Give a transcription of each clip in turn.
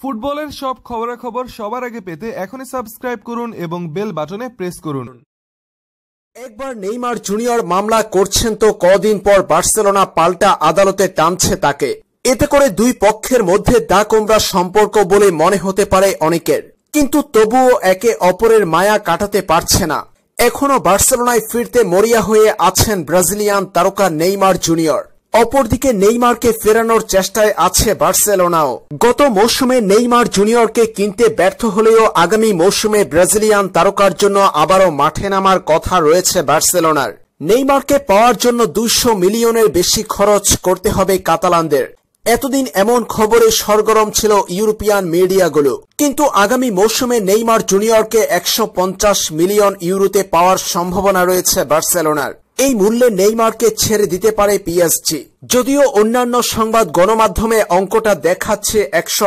ফুটবলের সব খবরাখবর সবার আগে পেতে এখনই সাবস্ক্রাইব করুন এবং বেল বাটনে প্রেস করুন একবার নেইমার জুনিয়র মামলা করছেন তো কদিন পর বার্সেলোনা পাল্টা আদালতে টানছে তাকে এতে করে দুই পক্ষের মধ্যে দা কোমরা সম্পর্ক বলে মনে হতে পারে অনেকের কিন্তু তবুও একে অপরের মায়া কাটাতে পারছে না এখনও বার্সেলোনায় ফিরতে মরিয়া হয়ে আছেন ব্রাজিলিয়ান তারকা নেইমার জুনিয়র অপরদিকে নেইমারকে ফেরানোর চেষ্টায় আছে বার্সেলোনাও গত মৌসুমে নেইমার জুনিয়রকে কিনতে ব্যর্থ হলেও আগামী মৌসুমে ব্রাজিলিয়ান তারকার জন্য আবারও মাঠে নামার কথা রয়েছে বার্সেলোনার নেইমারকে পাওয়ার জন্য দুইশো মিলিয়নের বেশি খরচ করতে হবে কাতালানদের এতদিন এমন খবরে সরগরম ছিল ইউরোপিয়ান মিডিয়াগুলো কিন্তু আগামী মৌসুমে নেইমার জুনিয়রকে একশো মিলিয়ন ইউরোতে পাওয়ার সম্ভাবনা রয়েছে বার্সেলোনার এই মূল্যে নেইমারকে ছেড়ে দিতে পারে পিএসজি যদিও অন্যান্য সংবাদ গণমাধ্যমে অঙ্কটা দেখাচ্ছে একশো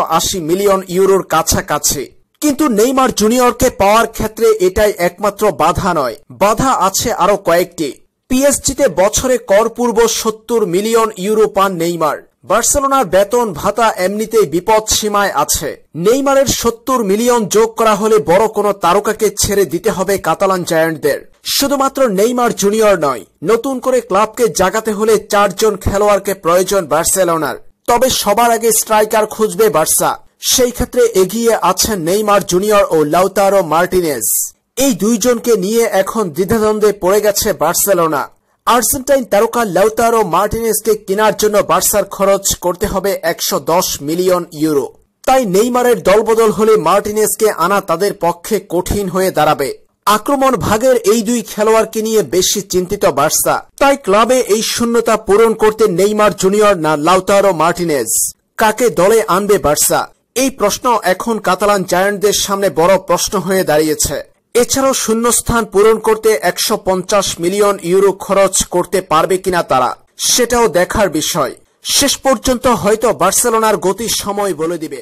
মিলিয়ন ইউরোর কাছাকাছি কিন্তু নেইমার জুনিয়রকে পাওয়ার ক্ষেত্রে এটাই একমাত্র বাধা নয় বাধা আছে আরও কয়েকটি পিএসজিতে বছরে করপূর্ব সত্তর মিলিয়ন ইউরো পান নেইমার বার্সেলোনার বেতন ভাতা এমনিতেই বিপদ সীমায় আছে নেইমারের সত্তর মিলিয়ন যোগ করা হলে বড় কোনো তারকাকে ছেড়ে দিতে হবে কাতালান জায়ান্টদের শুধুমাত্র নেইমার জুনিয়র নয় নতুন করে ক্লাবকে জাগাতে হলে চারজন খেলোয়াড়কে প্রয়োজন বার্সেলোনার তবে সবার আগে স্ট্রাইকার খুঁজবে বার্সা সেই ক্ষেত্রে এগিয়ে আছেন নেইমার জুনিয়র ও লাউতারো মার্টিনেজ এই দুইজনকে নিয়ে এখন দ্বিধাদ্বন্দ্বে পড়ে গেছে বার্সেলোনা আর্জেন্টাইন তারকা লাউতারো মার্টিনেসকে কেনার জন্য বার্সার খরচ করতে হবে একশো মিলিয়ন ইউরো তাই নেইমারের দলবদল হলে মার্টিনেসকে আনা তাদের পক্ষে কঠিন হয়ে দাঁড়াবে আক্রমণ ভাগের এই দুই খেলোয়াড়কে নিয়ে বেশি চিন্তিত বার্সা তাই ক্লাবে এই শূন্যতা পূরণ করতে নেইমার জুনিয়র না লাউতারো মার্টিনেজ কাকে দলে আনবে বার্সা এই প্রশ্ন এখন কাতালান জায়ান্টদের সামনে বড় প্রশ্ন হয়ে দাঁড়িয়েছে এছাড়াও শূন্যস্থান পূরণ করতে একশো মিলিয়ন ইউরো খরচ করতে পারবে কিনা তারা সেটাও দেখার বিষয় শেষ পর্যন্ত হয়তো বার্সেলোনার গতি সময় বলে দিবে